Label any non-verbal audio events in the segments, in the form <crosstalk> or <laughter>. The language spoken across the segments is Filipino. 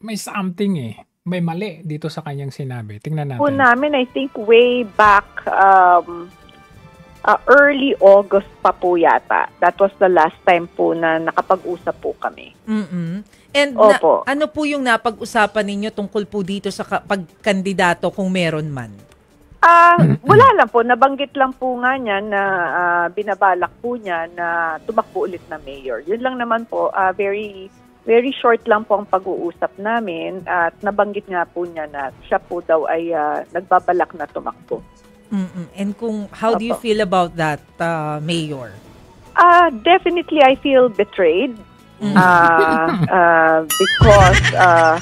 may something eh. May mali dito sa kanyang sinabi. Tingnan natin. Po namin, I think way back um, uh, early August pa po yata. That was the last time po na nakapag-usap po kami. Mm-mm. And Opo. na, ano po yung napag-usapan ninyo tungkol po dito sa pagkandidato kung meron man? Uh, wala lang po. Nabanggit lang po nga niya na uh, binabalak po niya na tumakbo ulit na mayor. Yun lang naman po, uh, very Very short lang po ang pag-uusap namin at nabanggit nga po niya na siya po daw ay uh, nagbabalak na tumakbo. Mm-mm. And kung how Opo. do you feel about that, uh, Mayor? Uh, definitely I feel betrayed mm. uh, uh, because uh,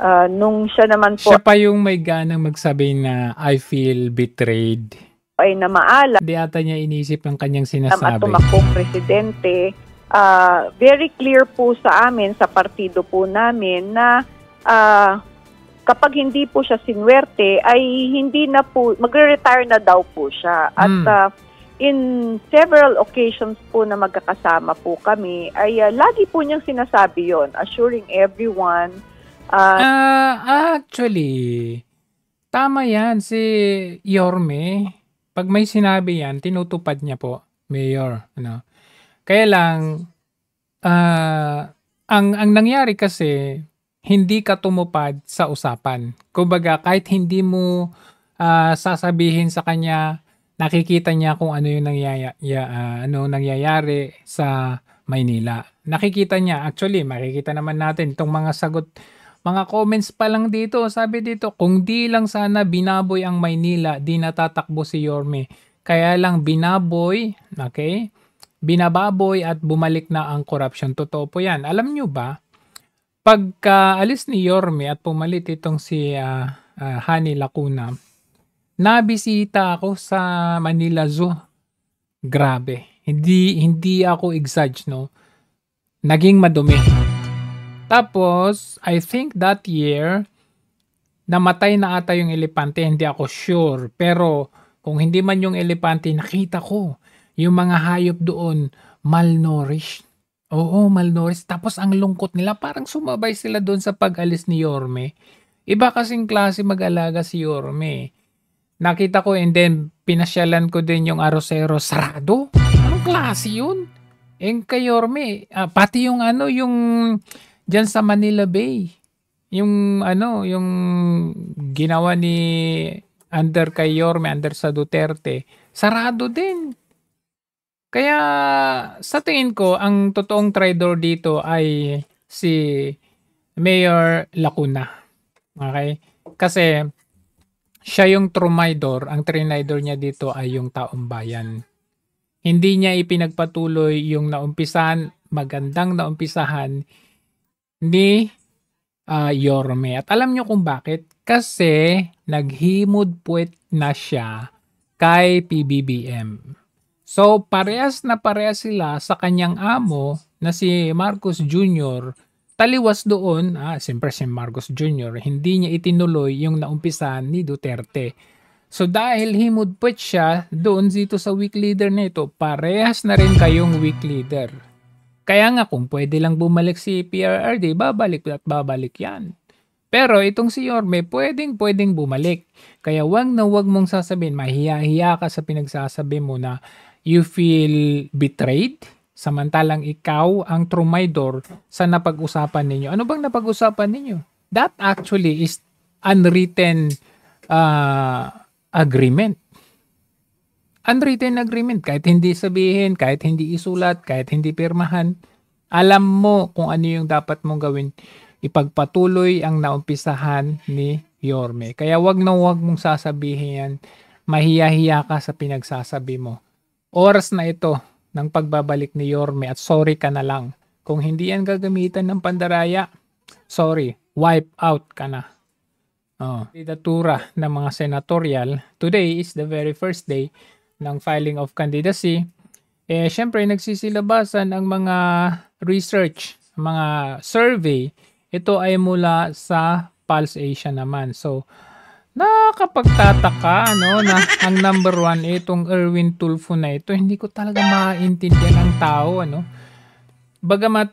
uh, nung siya naman po... Siya pa yung may ganang magsabi na I feel betrayed ay maala. Hindi ata niya inisip ang kanyang sinasabi. At tumakbong presidente uh, very clear po sa amin, sa partido po namin, na uh, kapag hindi po siya sinwerte, ay hindi na po, magre-retire na daw po siya. At mm. uh, in several occasions po na magkakasama po kami, ay uh, lagi po niyang sinasabi yon assuring everyone. Uh, uh, actually, tama yan si Yorme. Pag may sinabi yan, tinutupad niya po, Mayor. Ano? Kaya lang, uh, ang, ang nangyari kasi, hindi ka tumupad sa usapan. Kumbaga, kahit hindi mo uh, sasabihin sa kanya, nakikita niya kung ano yung nangyaya, ya, uh, ano nangyayari sa Maynila. Nakikita niya, actually, makikita naman natin itong mga sagot, mga comments pa lang dito. Sabi dito, kung di lang sana binaboy ang Maynila, di natatakbo si Yorme. Kaya lang binaboy, okay? binababoy at bumalik na ang corruption. Totoo po yan. Alam nyo ba, pagkaalis ni Yorme at pumalit itong si uh, uh, Hani Lacuna, nabisita ako sa Manila Zoo. Grabe. Hindi, hindi ako exage, no? Naging madumi. Tapos, I think that year, namatay na ata yung elepante, hindi ako sure. Pero kung hindi man yung elepante, nakita ko yung mga hayop doon malnourished. Oo, malnourished. Tapos ang lungkot nila, parang sumabay sila doon sa pag-alis ni Yorme. Iba kasing klase mag-alaga si Yorme. Nakita ko and then pinasyalan ko din yung arosero sarado. Anong klase yun? Eh kay Yorme, ah, pati yung ano, yung dyan sa Manila Bay. Yung ano, yung ginawa ni under kay Yorme, under sa Duterte, sarado din. Kaya sa tingin ko, ang totoong traitor dito ay si Mayor Lacuna. Okay? Kasi siya yung trumaydor, ang trinaydor niya dito ay yung taong bayan. Hindi niya ipinagpatuloy yung naumpisan, magandang naumpisahan ni uh, Yorme. At alam niyo kung bakit? Kasi naghimod puwet na siya kay PBBM. So parehas na parehas sila sa kanyang amo na si Marcos Jr. Taliwas doon, ah, siyempre si Marcos Jr., hindi niya itinuloy yung naumpisan ni Duterte. So dahil himudpot siya doon dito sa weak leader na ito, parehas na rin kayong weak leader. Kaya nga kung pwede lang bumalik si PRRD, babalik at babalik yan. Pero itong si Yorme, pwedeng pwedeng bumalik. Kaya wag na wag mong sasabihin, mahiya-hiya ka sa pinagsasabi mo na you feel betrayed samantalang ikaw ang trumaydor sa napag-usapan ninyo. Ano bang napag-usapan ninyo? That actually is unwritten uh, agreement. Unwritten agreement, kahit hindi sabihin, kahit hindi isulat, kahit hindi pirmahan, alam mo kung ano yung dapat mong gawin. Ipagpatuloy ang naumpisahan ni Yorme. Kaya wag na wag mong sasabihin yan. mahiya ka sa pinagsasabi mo oras na ito ng pagbabalik ni Yorme at sorry ka na lang. Kung hindi yan gagamitan ng pandaraya, sorry, wipe out ka na. Oh, kandidatura ng mga senatorial. Today is the very first day ng filing of candidacy. Eh, syempre, nagsisilabasan ang mga research, mga survey. Ito ay mula sa Pulse Asia naman. So, nakapagtataka ano na ang number one itong Erwin Tulfo na ito hindi ko talaga maintindihan ang tao ano bagamat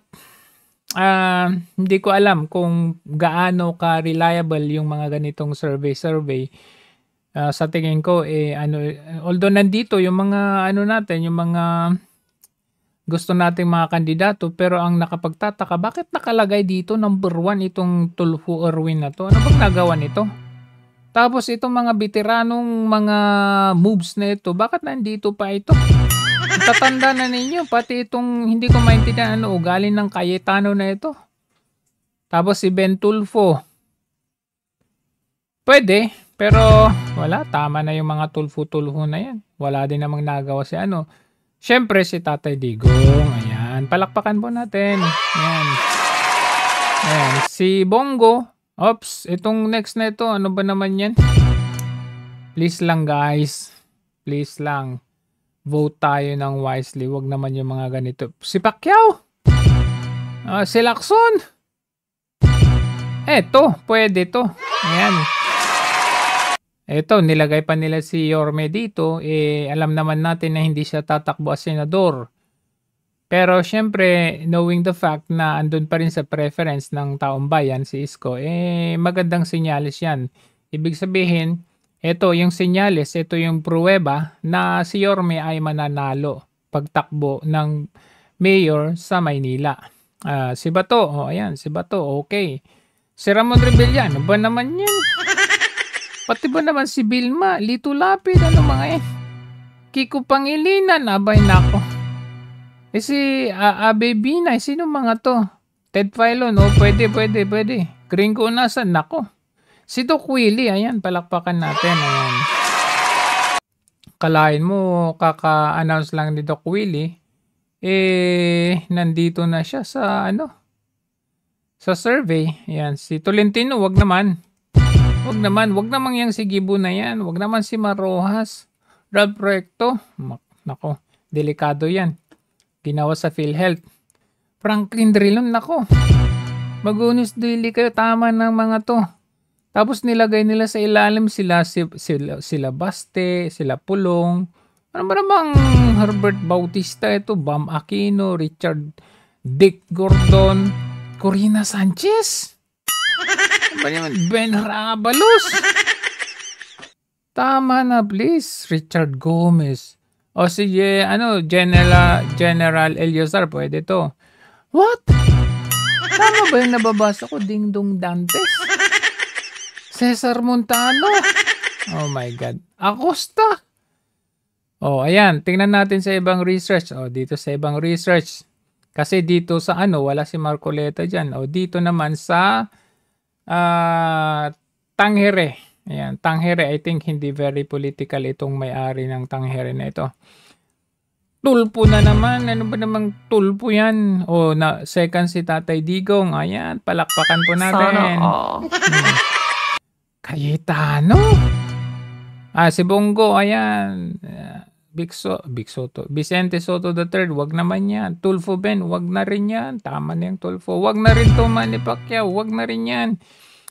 uh, hindi ko alam kung gaano ka reliable yung mga ganitong survey survey uh, sa tingin ko eh ano although nandito yung mga ano natin yung mga gusto nating mga kandidato pero ang nakapagtataka bakit nakalagay dito number one itong Tulfo Erwin na to ano bang nagawa nito tapos itong mga veteranong mga moves na ito, bakit nandito pa ito? Tatanda na ninyo, pati itong hindi ko maintindihan ano, ugali ng Cayetano na ito. Tapos si Bentulfo. Pwede, pero wala, tama na yung mga tulfo-tulfo na yan. Wala din namang nagawa si ano. Siyempre si Tatay Digong, ayan. Palakpakan po natin. Ayan. Ayan. Si Bongo, Oops, itong next na ito, ano ba naman yan? Please lang guys. Please lang. Vote tayo ng wisely. Wag naman yung mga ganito. Si Pacquiao! Uh, si Lacson! Eto, pwede to. Ayan. Eto, nilagay pa nila si Yorme dito. Eh, alam naman natin na hindi siya tatakbo as senador. Pero syempre, knowing the fact na andun pa rin sa preference ng taong bayan si Isko, eh magandang sinyalis yan. Ibig sabihin, ito yung sinyalis, ito yung pruweba na si Yorme ay mananalo pagtakbo ng mayor sa Maynila. Uh, si Bato, o oh, ayan, si Bato, okay. Si Ramon Rebellian, ano ba naman yan? Pati ba naman si Bilma, Lito Lapid, ano mga eh? Kiko Pangilinan, abay nako. Eh si uh, Abe Binay, sino mga to? Ted Filon, oh, pwede, pwede, pwede. Gringo nasan? Nako. Si Doc Willie, ayan, palakpakan natin. Ayan. Kalain mo, kaka-announce lang ni Doc Willie, eh, nandito na siya sa, ano, sa survey. Ayan, si Tolentino, wag naman. Wag naman, wag naman yang si Gibo na yan. Wag naman si Marojas. Ralph Recto, nako, delikado yan ginawa sa PhilHealth. Franklin Drilon, nako. Magunos daily kayo, tama ng mga to. Tapos nilagay nila sa ilalim sila, sila, sila Baste, sila Pulong. Ano ba namang Herbert Bautista ito? Bam Aquino, Richard Dick Gordon, Corina Sanchez. Ano ben Rabalos. Tama na please, Richard Gomez. O sige, ano, General, General Eliozar, pwede to. What? Tama ba yung nababasa ko? Ding Dong Dantes? Cesar Montano? Oh my God. Acosta? Oh, ayan. Tingnan natin sa ibang research. Oh, dito sa ibang research. Kasi dito sa ano, wala si Marcoleta diyan. Oh, dito naman sa uh, Tangere. Ayan, Tanghere, I think hindi very political itong may-ari ng Tanghere na ito. Tulpo na naman. Ano ba namang tulpo yan? O, oh, na, second si Tatay Digong. Ayan, palakpakan po natin. Sana all. Hmm. Ah, si Bongo, ayan. Bigso, so, Big Soto. Vicente Soto III, wag naman yan. Tulfo Ben, wag na rin yan. Tama na yung Tulfo. Wag na rin to Manny Pacquiao, wag na rin yan.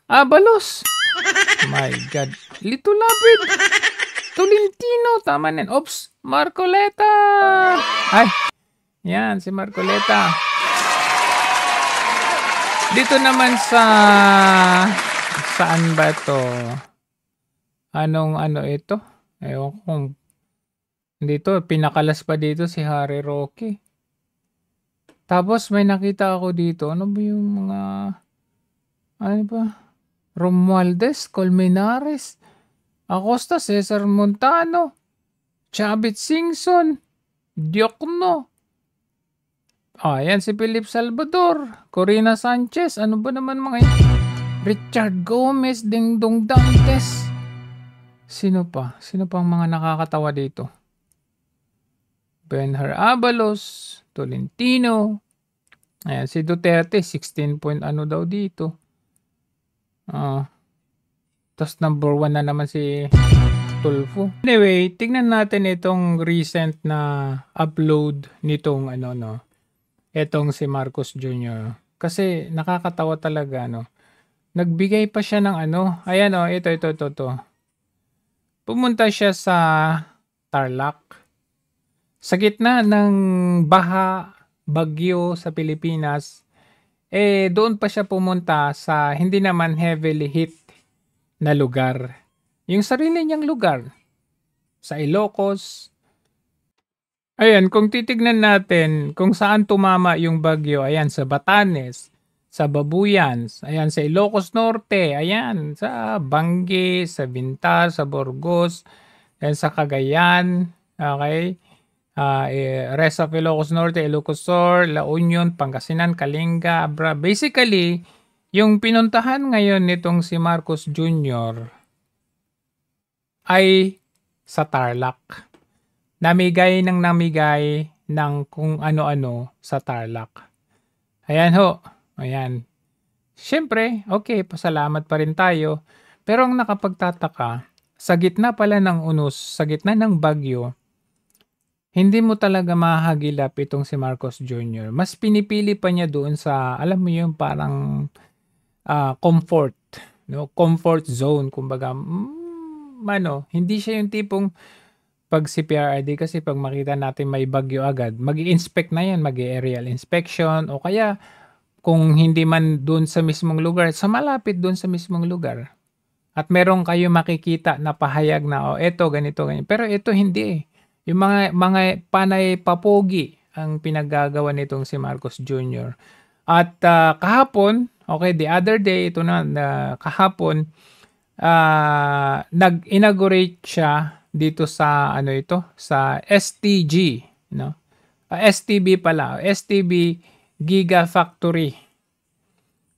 Abalos. <laughs> My God. Little Labit. Tolentino. Tama na. Oops. Marcoleta. Ay. Yan, si Marcoleta. Dito naman sa... Saan ba to? Anong ano ito? Ewan kung... Dito, pinakalas pa dito si Harry Rocky. Tapos may nakita ako dito. Ano ba yung mga... Ano ba? Romualdez Colmenares, Acosta Cesar Montano, Chabit Singson, Diokno. Ah, yan si Philip Salvador, Corina Sanchez, ano ba naman mga yan? Richard Gomez, Ding Dong Dantes. Sino pa? Sino pa ang mga nakakatawa dito? Benhar Abalos, Tolentino. Ayan, si Duterte, 16 point ano daw dito. Oo. Ah. Tapos number one na naman si Tulfo. Anyway, tignan natin itong recent na upload nitong ano no. Itong si Marcos Jr. Kasi nakakatawa talaga no. Nagbigay pa siya ng ano. Ayan oh, ito ito ito to. Pumunta siya sa Tarlac. Sa gitna ng baha, bagyo sa Pilipinas, eh doon pa siya pumunta sa hindi naman heavily hit na lugar. Yung sarili niyang lugar sa Ilocos. Ayan, kung titignan natin kung saan tumama yung bagyo, ayan sa Batanes, sa Babuyans, ayan sa Ilocos Norte, ayan sa Banggi, sa Bintar, sa Burgos, ayan sa Cagayan, okay? uh, eh, rest of Ilocos Norte, Ilocos Sur, La Union, Pangasinan, Kalinga, Abra. Basically, yung pinuntahan ngayon nitong si Marcos Jr. ay sa Tarlac. Namigay ng namigay ng kung ano-ano sa Tarlac. Ayan ho. Ayan. Siyempre, okay, pasalamat pa rin tayo. Pero ang nakapagtataka, sa gitna pala ng unos, sa gitna ng bagyo, hindi mo talaga mahagilap itong si Marcos Jr. Mas pinipili pa niya doon sa, alam mo yung parang uh, comfort, no? comfort zone, kumbaga, mm, ano, hindi siya yung tipong pag si PRRD kasi pag makita natin may bagyo agad, mag inspect na yan, mag aerial inspection, o kaya kung hindi man doon sa mismong lugar, sa malapit doon sa mismong lugar. At meron kayo makikita na pahayag na, oh, eto, ganito, ganito. Pero ito hindi eh yung mga, mga panay papogi ang pinaggagawa nitong si Marcos Jr. At uh, kahapon, okay, the other day, ito na, uh, kahapon, uh, nag-inaugurate siya dito sa, ano ito, sa STG, no? Uh, ah, STB pala, STB Giga Factory.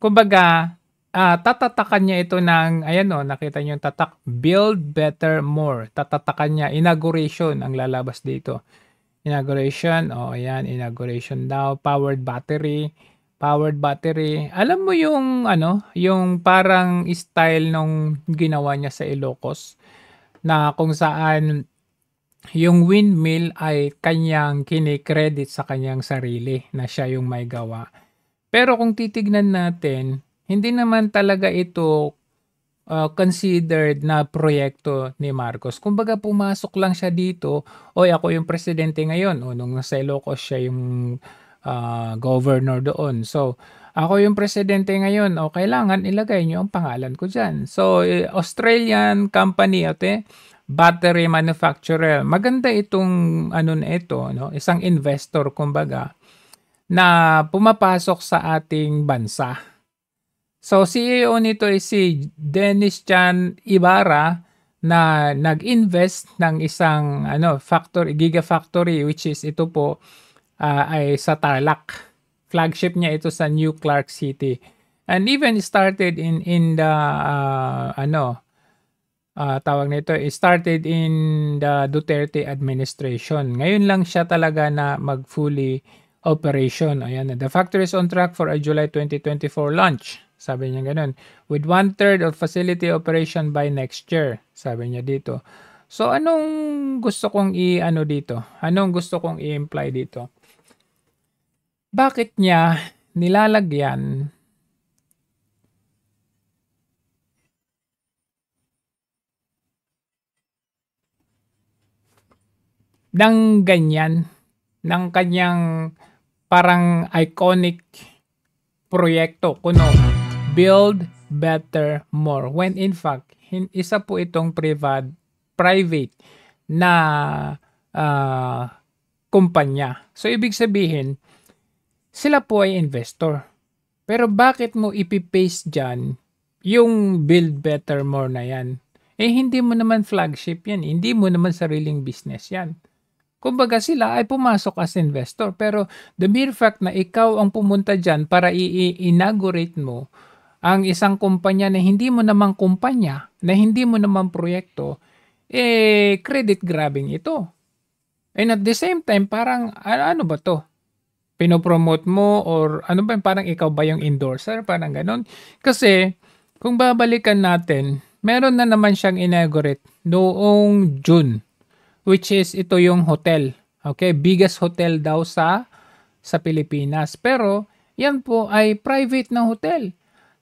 Kumbaga, uh, tatatakan niya ito ng, ayan o, oh, nakita niyo yung tatak, build better more. Tatatakan niya, inauguration ang lalabas dito. Inauguration, o oh, ayan, inauguration daw, powered battery, powered battery. Alam mo yung, ano, yung parang style nung ginawa niya sa Ilocos na kung saan yung windmill ay kanyang kinikredit sa kanyang sarili na siya yung may gawa. Pero kung titignan natin, hindi naman talaga ito uh, considered na proyekto ni Marcos. Kumbaga pumasok lang siya dito, oy ako yung presidente ngayon, o nung nasa Ilocos siya yung uh, governor doon. So, ako yung presidente ngayon, o kailangan ilagay niyo ang pangalan ko diyan. So, eh, Australian company ate, eh, battery manufacturer. Maganda itong ano na ito, no? Isang investor kumbaga na pumapasok sa ating bansa So CEO nito ay si Dennis Chan Ibarra na nag-invest ng isang ano factory gigafactory which is ito po uh, ay sa Tarlac. Flagship niya ito sa New Clark City. And even started in in the uh, ano uh, tawag nito started in the Duterte administration. Ngayon lang siya talaga na mag fully operation. Ayan, the factory is on track for a July 2024 launch. Sabi niya ganun. With one-third of facility operation by next year. Sabi niya dito. So, anong gusto kong i-ano dito? Anong gusto kong i-imply dito? Bakit niya nilalagyan ng ganyan, ng kanyang parang iconic proyekto, kuno build better more when in fact isa po itong private private na uh, kumpanya. So ibig sabihin sila po ay investor. Pero bakit mo ipipaste diyan yung build better more na yan? Eh hindi mo naman flagship yan. Hindi mo naman sariling business yan. Kumbaga sila ay pumasok as investor pero the mere fact na ikaw ang pumunta dyan para i-inaugurate mo ang isang kumpanya na hindi mo naman kumpanya, na hindi mo naman proyekto, eh credit grabbing ito. And at the same time, parang ano ba to? Pinopromote mo or ano ba, parang ikaw ba yung endorser? Parang ganun. Kasi kung babalikan natin, meron na naman siyang inaugurate noong June. Which is ito yung hotel. Okay, biggest hotel daw sa sa Pilipinas. Pero yan po ay private na hotel.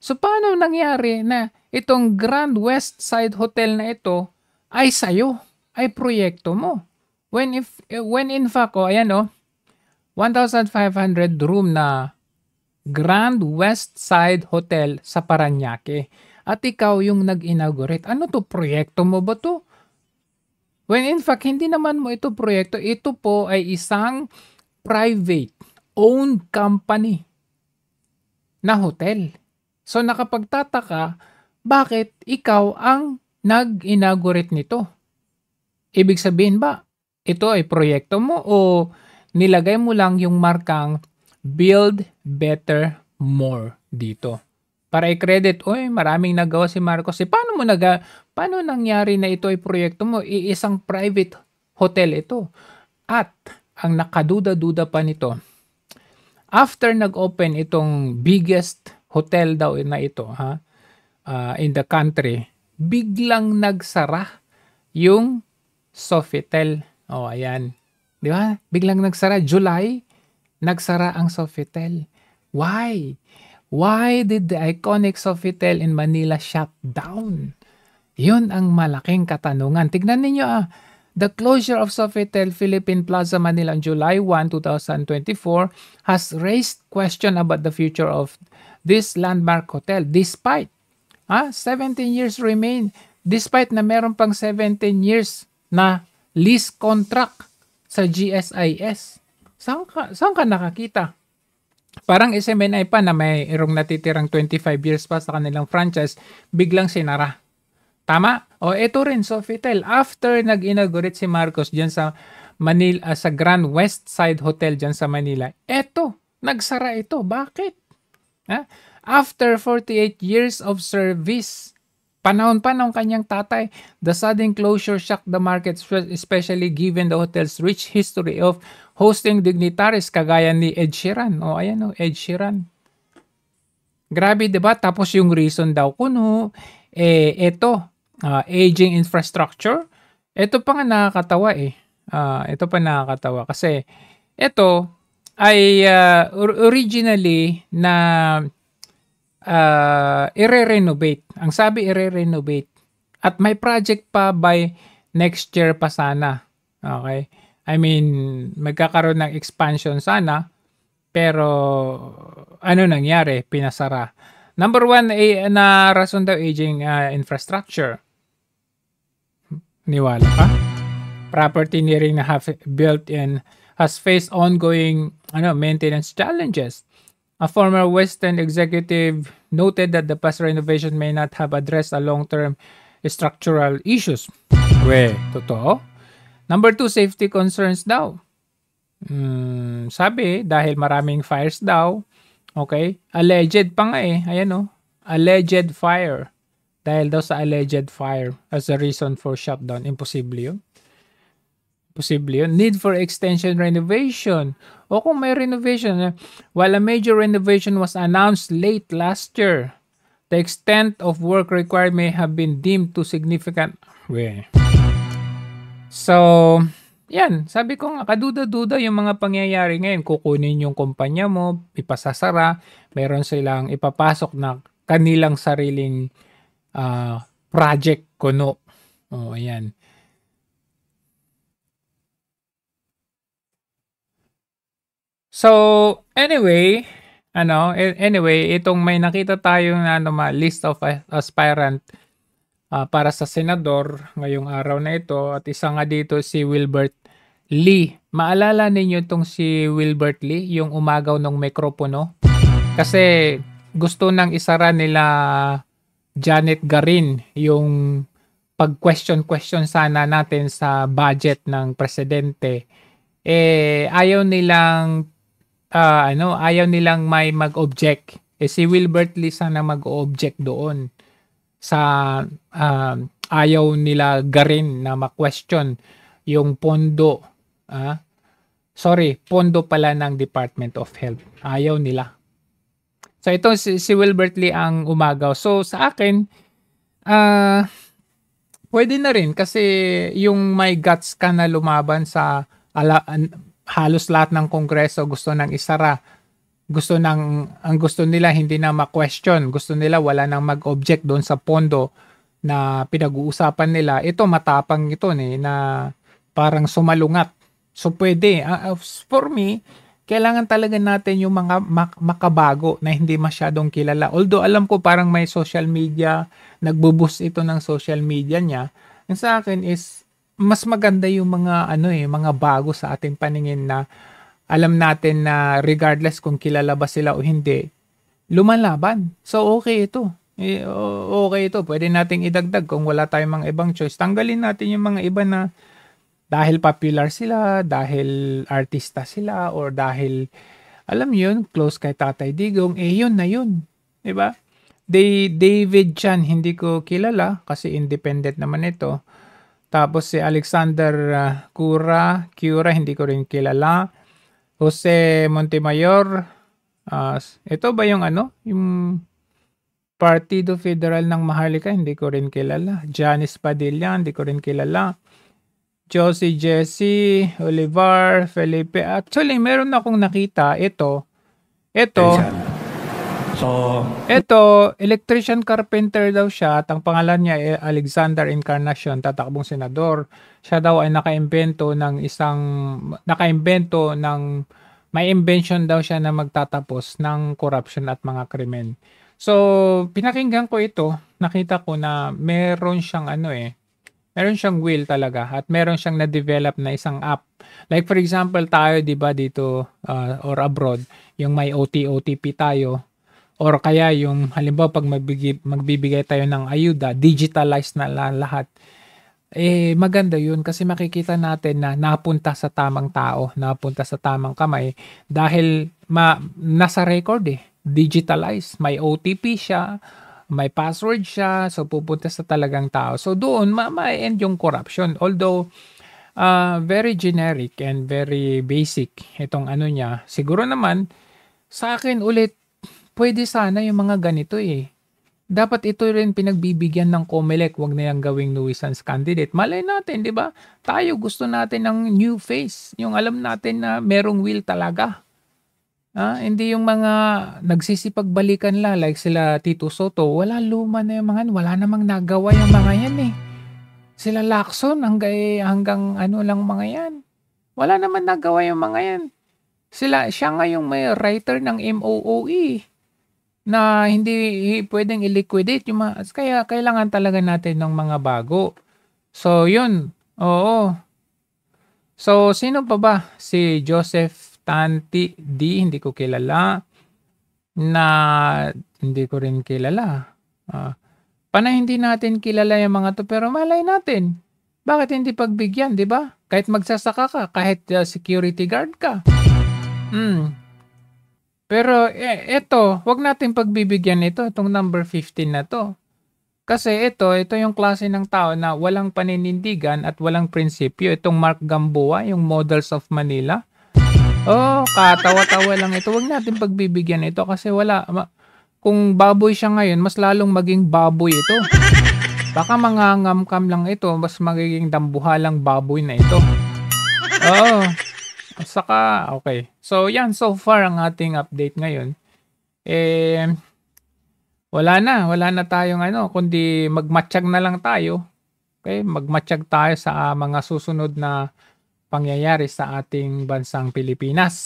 So paano nangyari na itong Grand West Side Hotel na ito ay sayo, ay proyekto mo? When if eh, when in fact, oh, ayan oh, 1,500 room na Grand West Side Hotel sa Paranaque. At ikaw yung nag-inaugurate. Ano to? Proyekto mo ba to? When in fact, hindi naman mo ito proyekto. Ito po ay isang private, owned company na hotel. So nakapagtataka, bakit ikaw ang nag-inaugurate nito? Ibig sabihin ba, ito ay proyekto mo o nilagay mo lang yung markang build better more dito? Para i-credit, oy, maraming nagawa si Marcos. Eh, paano mo naga, paano nangyari na ito ay proyekto mo? Iisang private hotel ito. At ang nakaduda-duda pa nito, after nag-open itong biggest hotel daw na ito ha uh, in the country biglang nagsara yung Sofitel. Oh, ayan. 'Di ba? Biglang nagsara July, nagsara ang Sofitel. Why? Why did the iconic Sofitel in Manila shut down? 'Yun ang malaking katanungan. Tignan niyo ah. The closure of Sofitel Philippine Plaza Manila on July 1, 2024 has raised question about the future of this landmark hotel despite ah, 17 years remain despite na meron pang 17 years na lease contract sa GSIS. Saan ka, saan ka nakakita? Parang SMNI pa na may irong natitirang 25 years pa sa kanilang franchise, biglang sinara. Tama? O ito rin, Sofitel, after nag-inaugurate si Marcos dyan sa Manila, uh, sa Grand West Side Hotel dyan sa Manila, eto, nagsara ito. Bakit? Ha? Eh, after 48 years of service, panahon pa ng kanyang tatay, the sudden closure shocked the market especially given the hotel's rich history of hosting dignitaries kagaya ni Ed Sheeran. O ayan o, Ed Sheeran. Grabe diba? Tapos yung reason daw kuno eh ito, uh, ah, aging infrastructure. Ito pa nga nakakatawa eh. Uh, ah, ito pa nakakatawa kasi ito ay uh, originally na uh, ire-renovate. Ang sabi ire-renovate. At may project pa by next year pa sana. Okay? I mean, magkakaroon ng expansion sana. Pero ano nangyari? Pinasara. Number one eh, na rason daw aging uh, infrastructure. Niwala ka? Property nearing na half built in has faced ongoing ano, maintenance challenges. A former Western executive noted that the past renovation may not have addressed a long-term structural issues. We, totoo? Number two, safety concerns daw. Mm, sabi, dahil maraming fires daw, okay, alleged pa nga eh, ayan o, oh. alleged fire. Dahil daw sa alleged fire as a reason for shutdown. Impossible yun. Posible yun. Need for extension renovation. O kung may renovation, eh, while a major renovation was announced late last year, the extent of work required may have been deemed too significant. We. So, yan. Sabi ko nga, kaduda-duda yung mga pangyayari ngayon. Kukunin yung kumpanya mo, ipasasara, meron silang ipapasok na kanilang sariling uh, project kuno. O, ayan. So, anyway, ano, anyway, itong may nakita tayong ano, list of aspirant uh, para sa senador ngayong araw na ito at isa nga dito si Wilbert Lee. Maalala ninyo itong si Wilbert Lee, yung umagaw ng mikropono? Kasi gusto nang isara nila Janet Garin yung pag-question-question sana natin sa budget ng presidente. Eh, ayaw nilang uh, ano, ayaw nilang may mag-object. Eh, si Wilbert Lee sana mag-object doon sa uh, ayaw nila garin na ma-question yung pondo. Uh, sorry, pondo pala ng Department of Health. Ayaw nila. So ito si, si Wilbert Lee ang umagaw. So sa akin, uh, pwede na rin kasi yung may guts ka na lumaban sa ala, halos lahat ng kongreso gusto nang isara. Gusto nang ang gusto nila hindi na ma-question, gusto nila wala nang mag-object doon sa pondo na pinag-uusapan nila. Ito matapang ito ni eh, na parang sumalungat. So pwede ah, ah, for me kailangan talaga natin yung mga mak- makabago na hindi masyadong kilala. Although alam ko parang may social media, nagbubus ito ng social media niya. Ang sa akin is mas maganda yung mga ano eh, mga bago sa ating paningin na alam natin na regardless kung kilala ba sila o hindi, lumalaban. So okay ito. Eh, okay ito. Pwede nating idagdag kung wala tayong mga ibang choice. Tanggalin natin yung mga iba na dahil popular sila, dahil artista sila, or dahil, alam yun, close kay Tatay Digong, eh yun na yun. ba? Diba? They, David Chan, hindi ko kilala kasi independent naman ito. Tapos si Alexander ah, Cura, Cura, hindi ko rin kilala. Jose Montemayor, uh, ito ba yung ano? Yung Partido Federal ng Maharlika, hindi ko rin kilala. Janice Padilla, hindi ko rin kilala. Josie Jesse, Olivar, Felipe. Actually, meron akong nakita. Ito, ito, Ayan. So, Ito, electrician carpenter daw siya at ang pangalan niya ay Alexander Incarnacion, tatakbong senador. Siya daw ay nakaimbento ng isang, nakaimbento ng, may invention daw siya na magtatapos ng corruption at mga krimen. So, pinakinggan ko ito, nakita ko na meron siyang ano eh, meron siyang will talaga at meron siyang na-develop na isang app. Like for example, tayo 'di ba dito uh, or abroad, yung may OT-OTP tayo, or kaya yung halimbawa pag magbigay, magbibigay tayo ng ayuda, digitalized na lahat. Eh maganda 'yun kasi makikita natin na napunta sa tamang tao, napunta sa tamang kamay dahil ma, nasa record eh, digitalized, may OTP siya, may password siya, so pupunta sa talagang tao. So doon ma-end yung corruption. Although uh, very generic and very basic itong ano niya. Siguro naman sa akin ulit pwede sana yung mga ganito eh. Dapat ito rin pinagbibigyan ng COMELEC, wag na yung gawing nuisance candidate. Malay natin, di ba? Tayo gusto natin ng new face, yung alam natin na merong will talaga. Ah, hindi yung mga nagsisipagbalikan lang, like sila Tito Soto, wala luma na yung mga wala namang nagawa yung mga yan eh. Sila Lacson hanggang, eh, hanggang ano lang mga yan. Wala naman nagawa yung mga yan. Sila, siya nga yung may writer ng MOOE na hindi pwedeng i-liquidate yung mga, kaya kailangan talaga natin ng mga bago. So yun, oo. So sino pa ba? Si Joseph Tanti D, hindi ko kilala na hindi ko rin kilala. Ah, panay hindi natin kilala yung mga to pero malay natin. Bakit hindi pagbigyan, di ba? Kahit magsasaka ka, kahit uh, security guard ka. Hmm, pero eh, ito, wag natin pagbibigyan ito, itong number 15 na to. Kasi ito, ito yung klase ng tao na walang paninindigan at walang prinsipyo. Itong Mark Gamboa, yung Models of Manila. Oh, katawa-tawa lang ito. Wag natin pagbibigyan ito kasi wala. Ma- kung baboy siya ngayon, mas lalong maging baboy ito. Baka mga ngamkam lang ito, mas magiging dambuhalang baboy na ito. Oh saka, okay. So, yan. So far, ang ating update ngayon. Eh, wala na. Wala na tayong ano. Kundi magmatsyag na lang tayo. Okay? Magmatsyag tayo sa mga susunod na pangyayari sa ating bansang Pilipinas.